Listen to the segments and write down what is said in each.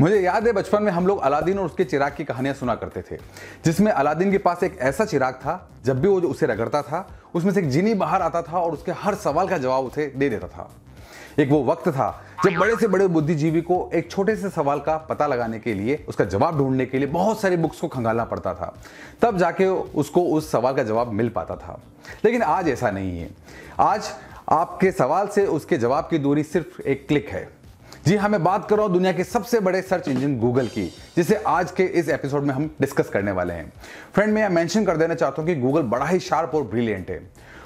मुझे याद है बचपन में हम लोग अलादीन और उसके चिराग की कहानियां सुना करते थे जिसमें अलादीन के पास एक ऐसा चिराग था जब भी वो उसे रगड़ता था उसमें से एक जिनी बाहर आता था और उसके हर सवाल का जवाब उसे दे देता था एक वो वक्त था जब बड़े से बड़े बुद्धिजीवी को एक छोटे से सवाल का पता लगाने के लिए उसका जवाब ढूंढने के लिए बहुत सारी बुक्स को खंगालना पड़ता था तब जाके उसको उस सवाल का जवाब मिल पाता था लेकिन आज ऐसा नहीं है आज आपके सवाल से उसके जवाब की दूरी सिर्फ एक क्लिक है जी हाँ मैं बात कर रहा हूँ दुनिया के सबसे बड़े सर्च इंजन गूगल की जिसे आज के इस एपिसोड में हम डिस्कस करने वाले हैं फ्रेंड मैं मेंशन कर देना चाहता हूँ कि गूगल बड़ा ही शार्प और ब्रिलियंट है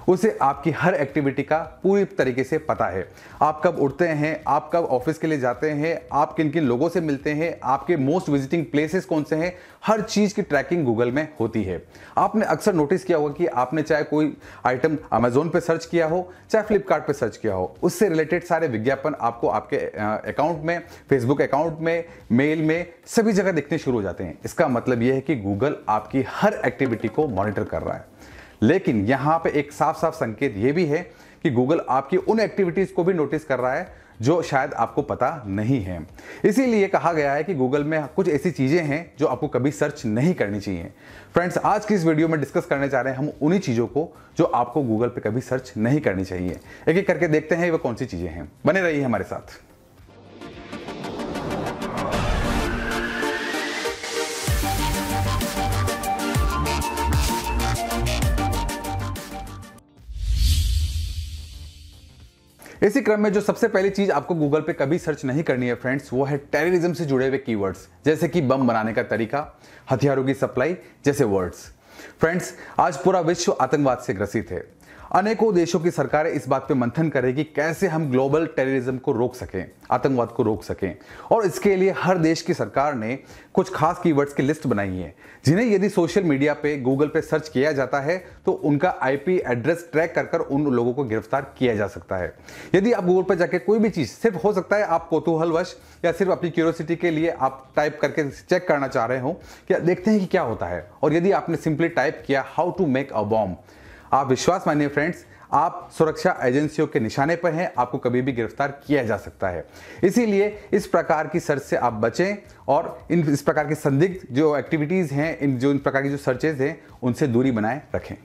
उसे आपकी हर एक्टिविटी का पूरी तरीके से पता है आप कब उठते हैं आप कब ऑफिस के लिए जाते हैं आप किन किन लोगों से मिलते हैं आपके मोस्ट विजिटिंग प्लेसेस कौन से हैं हर चीज़ की ट्रैकिंग गूगल में होती है आपने अक्सर नोटिस किया होगा कि आपने चाहे कोई आइटम अमेजोन पर सर्च किया हो चाहे फ्लिपकार्ट सर्च किया हो उससे रिलेटेड सारे विज्ञापन आपको आपके अकाउंट में फेसबुक अकाउंट में मेल में सभी जगह दिखने शुरू हो जाते हैं इसका मतलब यह है कि गूगल आपकी हर एक्टिविटी को मॉनिटर कर रहा है लेकिन यहां पे एक साफ साफ संकेत यह भी है कि गूगल आपकी उन एक्टिविटीज़ को भी नोटिस कर रहा है जो शायद आपको पता नहीं है इसीलिए कहा गया है कि गूगल में कुछ ऐसी चीज़ें हैं जो आपको कभी सर्च नहीं करनी चाहिए फ्रेंड्स आज की इस वीडियो में डिस्कस करने जा रहे हैं हम उन्हीं चीज़ों को जो आपको गूगल पे कभी सर्च नहीं करनी चाहिए एक एक करके देखते हैं वह कौन सी चीज़ें हैं बने रही है हमारे साथ इसी क्रम में जो सबसे पहली चीज आपको गूगल पे कभी सर्च नहीं करनी है फ्रेंड्स वो है टेररिज्म से जुड़े हुए कीवर्ड्स जैसे कि बम बनाने का तरीका हथियारों की सप्लाई जैसे वर्ड्स फ्रेंड्स आज पूरा विश्व आतंकवाद से ग्रसित है अनेकों देशों की सरकारें इस बात पर मंथन करेगी कैसे हम ग्लोबल टेररिज्म को रोक सकें आतंकवाद को रोक सकें और इसके लिए हर देश की सरकार ने कुछ खास कीवर्ड्स की लिस्ट बनाई है जिन्हें यदि सोशल मीडिया पे गूगल पे सर्च किया जाता है तो उनका आईपी एड्रेस ट्रैक कर कर उन लोगों को गिरफ्तार किया जा सकता है यदि आप गूगल पर जाकर कोई भी चीज़ सिर्फ हो सकता है आप कोतूहलवश या सिर्फ अपनी क्यूरोसिटी के लिए आप टाइप करके चेक करना चाह रहे हो कि देखते हैं कि क्या होता है और यदि आपने सिंपली टाइप किया how to make a bomb आप विश्वास मानिए फ्रेंड्स आप सुरक्षा एजेंसियों के निशाने पर हैं आपको कभी भी गिरफ्तार किया जा सकता है इसीलिए इस प्रकार की सर्च से आप बचें और इन इस प्रकार की संदिग्ध जो एक्टिविटीज़ हैं इन जो इन प्रकार की जो सर्चेज हैं उनसे दूरी बनाए रखें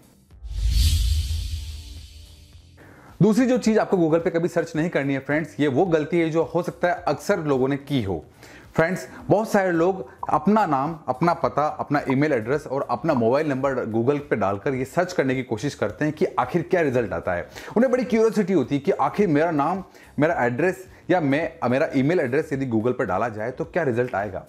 दूसरी जो चीज़ आपको गूगल पे कभी सर्च नहीं करनी है फ्रेंड्स ये वो गलती है जो हो सकता है अक्सर लोगों ने की हो फ्रेंड्स बहुत सारे लोग अपना नाम अपना पता अपना ईमेल एड्रेस और अपना मोबाइल नंबर गूगल पे डालकर ये सर्च करने की कोशिश करते हैं कि आखिर क्या रिजल्ट आता है उन्हें बड़ी क्यूरियोसिटी होती है कि आखिर मेरा नाम मेरा एड्रेस या मैं मेरा ईमेल एड्रेस यदि गूगल पर डाला जाए तो क्या रिजल्ट आएगा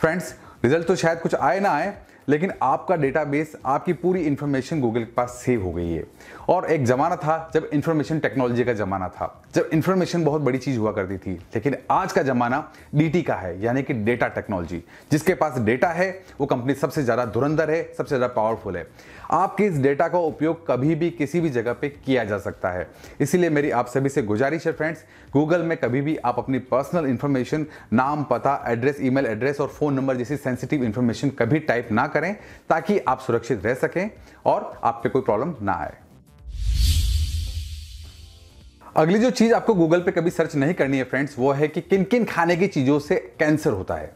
फ्रेंड्स रिजल्ट तो शायद कुछ आए ना आए लेकिन आपका डेटाबेस आपकी पूरी इन्फॉर्मेशन गूगल के पास सेव हो गई है और एक ज़माना था जब इन्फॉर्मेशन टेक्नोलॉजी का ज़माना था जब इन्फॉर्मेशन बहुत बड़ी चीज़ हुआ करती थी लेकिन आज का ज़माना डी का है यानी कि डेटा टेक्नोलॉजी जिसके पास डेटा है वो कंपनी सबसे ज़्यादा धुरंधर है सबसे ज़्यादा पावरफुल है आपके इस डेटा का उपयोग कभी भी किसी भी जगह पे किया जा सकता है इसीलिए मेरी आप सभी से गुजारिश है फ्रेंड्स गूगल में कभी भी आप अपनी पर्सनल इन्फॉर्मेशन नाम पता एड्रेस ई एड्रेस और फ़ोन नंबर जैसी सेंसिटिव इन्फॉर्मेशन कभी टाइप ना करें ताकि आप सुरक्षित रह सकें और आप पे कोई प्रॉब्लम ना आए अगली जो चीज़ आपको गूगल पे कभी सर्च नहीं करनी है फ्रेंड्स वो है कि किन किन खाने की चीज़ों से कैंसर होता है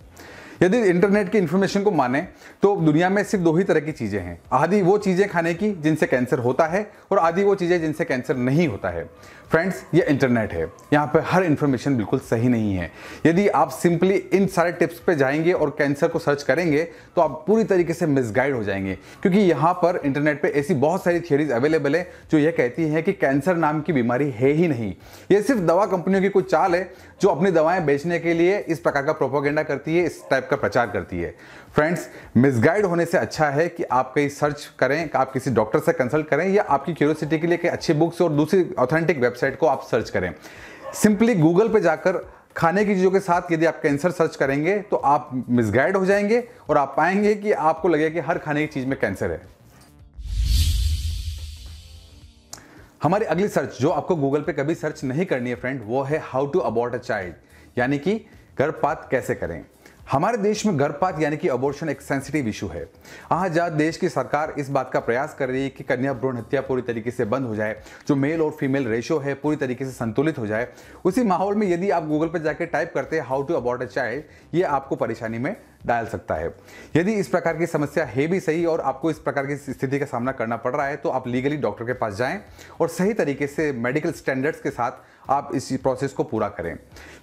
यदि इंटरनेट की इंफॉर्मेशन को माने तो दुनिया में सिर्फ दो ही तरह की चीज़ें हैं आधी वो चीज़ें खाने की जिनसे कैंसर होता है और आधी वो चीज़ें जिनसे कैंसर नहीं होता है फ्रेंड्स ये इंटरनेट है यहाँ पर हर इंफॉर्मेशन बिल्कुल सही नहीं है यदि आप सिंपली इन सारे टिप्स पे जाएंगे और कैंसर को सर्च करेंगे तो आप पूरी तरीके से मिसगाइड हो जाएंगे क्योंकि यहाँ पर इंटरनेट पे ऐसी बहुत सारी थियोरीज अवेलेबल है जो ये कहती है कि कैंसर नाम की बीमारी है ही नहीं ये सिर्फ दवा कंपनियों की कोई चाल है जो अपनी दवाएं बेचने के लिए इस प्रकार का प्रोपोगेंडा करती है इस टाइप का प्रचार करती है फ्रेंड्स मिसगाइड होने से अच्छा है कि आप कहीं सर्च करें आप किसी डॉक्टर से कंसल्ट करें या आपकी क्यूरियोसिटी के लिए कई अच्छी बुक्स और दूसरी ऑथेंटिक वेबसाइट को आप सर्च करें सिंपली गूगल पर जाकर खाने की चीज़ों के साथ यदि आप कैंसर सर्च करेंगे तो आप मिसगाइड हो जाएंगे और आप पाएंगे कि आपको लगेगा कि हर खाने की चीज़ में कैंसर है हमारी अगली सर्च जो आपको गूगल पे कभी सर्च नहीं करनी है फ्रेंड वो है how to abort a child यानी कि गर्भपात कैसे करें हमारे देश में गर्भपात यानी कि अबॉर्शन एक सेंसिटिव इशू है आज हाँ, देश की सरकार इस बात का प्रयास कर रही है कि कन्या भ्रूण हत्या पूरी तरीके से बंद हो जाए जो मेल और फीमेल रेशो है पूरी तरीके से संतुलित हो जाए उसी माहौल में यदि आप गूगल पर जाकर टाइप करते हैं how to abort a child ये आपको परेशानी में डाल सकता है यदि इस प्रकार की समस्या है भी सही और आपको इस प्रकार की स्थिति का सामना करना पड़ रहा है तो आप लीगली डॉक्टर के पास जाएं और सही तरीके से मेडिकल स्टैंडर्ड्स के साथ आप इस प्रोसेस को पूरा करें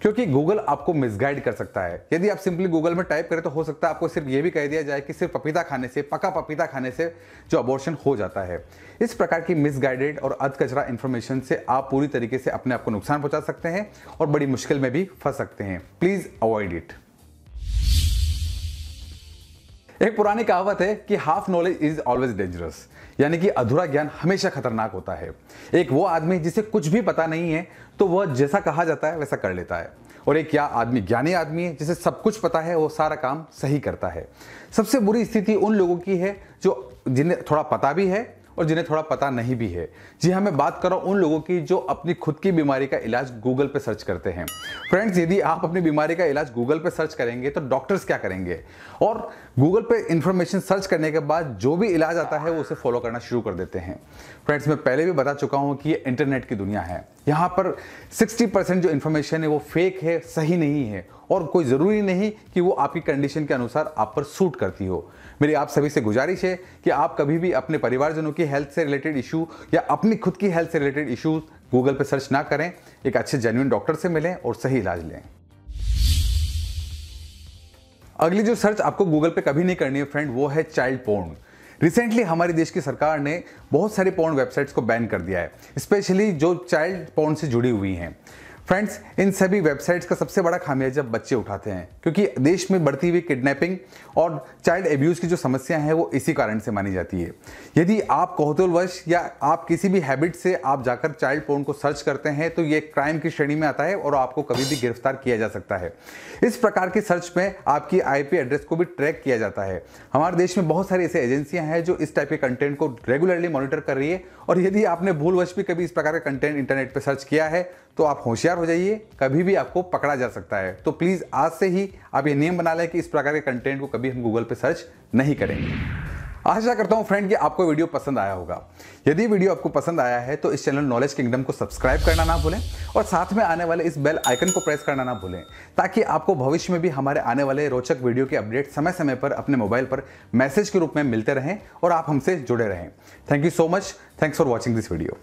क्योंकि गूगल आपको मिसगाइड कर सकता है यदि आप सिंपली गूगल में टाइप करें तो हो सकता है आपको सिर्फ ये भी कह दिया जाए कि सिर्फ पपीता खाने से पका पपीता खाने से जो अबॉर्शन हो जाता है इस प्रकार की मिसगाइडेड और अध कचरा इन्फॉर्मेशन से आप पूरी तरीके से अपने आप को नुकसान पहुंचा सकते हैं और बड़ी मुश्किल में भी फंस सकते हैं प्लीज़ अवॉइड इट एक पुरानी कहावत है कि half knowledge is always dangerous यानी कि अधूरा ज्ञान हमेशा खतरनाक होता है एक वो आदमी जिसे कुछ भी पता नहीं है तो वह जैसा कहा जाता है वैसा कर लेता है और एक क्या आदमी ज्ञानी आदमी है जिसे सब कुछ पता है वो सारा काम सही करता है सबसे बुरी स्थिति उन लोगों की है जो जिन्हें थोड़ा पता भी है और जिन्हें थोड़ा पता नहीं भी है जी हाँ, मैं बात कर रहा हूँ उन लोगों की जो अपनी खुद की बीमारी का इलाज गूगल पर सर्च करते हैं फ्रेंड्स यदि आप अपनी बीमारी का इलाज गूगल पर सर्च करेंगे तो डॉक्टर्स क्या करेंगे और गूगल पर इंफॉर्मेशन सर्च करने के बाद जो भी इलाज आता है वो उसे फॉलो करना शुरू कर देते हैं फ्रेंड्स मैं पहले भी बता चुका हूँ कि ये इंटरनेट की दुनिया है यहाँ पर 60 परसेंट जो इन्फॉर्मेशन है वो फेक है सही नहीं है और कोई ज़रूरी नहीं कि वो आपकी कंडीशन के अनुसार आप पर सूट करती हो मेरी आप सभी से गुजारिश है कि आप कभी भी अपने परिवारजनों की हेल्थ से रिलेटेड इशू या अपनी खुद की हेल्थ से रिलेटेड इशूज़ गूगल पर सर्च ना करें एक अच्छे जेन्यून डॉक्टर से मिलें और सही इलाज लें अगली जो सर्च आपको गूगल पे कभी नहीं करनी है फ्रेंड वो है चाइल्ड पोर्न रिसेंटली हमारे देश की सरकार ने बहुत सारी पोर्न वेबसाइट्स को बैन कर दिया है स्पेशली जो चाइल्ड पोर्न से जुड़ी हुई हैं फ्रेंड्स इन सभी वेबसाइट्स का सबसे बड़ा खामियाजा बच्चे उठाते हैं क्योंकि देश में बढ़ती हुई किडनैपिंग और चाइल्ड एब्यूज़ की जो समस्या है वो इसी कारण से मानी जाती है यदि आप कोहतुलवश या आप किसी भी हैबिट से आप जाकर चाइल्ड पोर्न को सर्च करते हैं तो ये क्राइम की श्रेणी में आता है और आपको कभी भी गिरफ्तार किया जा सकता है इस प्रकार की सर्च में आपकी आई एड्रेस को भी ट्रैक किया जाता है हमारे देश में बहुत सारी ऐसी एजेंसियाँ हैं जो इस टाइप के कंटेंट को रेगुलरली मॉनिटर कर रही है और यदि आपने भूलवश भी कभी इस प्रकार का कंटेंट इंटरनेट पर सर्च किया है तो आप होशियार हो जाइए कभी भी आपको पकड़ा जा सकता है तो प्लीज़ आज से ही आप ये नियम बना लें कि इस प्रकार के कंटेंट को कभी हम गूगल पर सर्च नहीं करेंगे आशा करता हूं फ्रेंड कि आपको वीडियो पसंद आया होगा यदि वीडियो आपको पसंद आया है तो इस चैनल नॉलेज किंगडम को सब्सक्राइब करना ना भूलें और साथ में आने वाले इस बेल आइकन को प्रेस करना ना भूलें ताकि आपको भविष्य में भी हमारे आने वाले रोचक वीडियो के अपडेट समय समय पर अपने मोबाइल पर मैसेज के रूप में मिलते रहें और आप हमसे जुड़े रहें thank you so much thanks for watching this video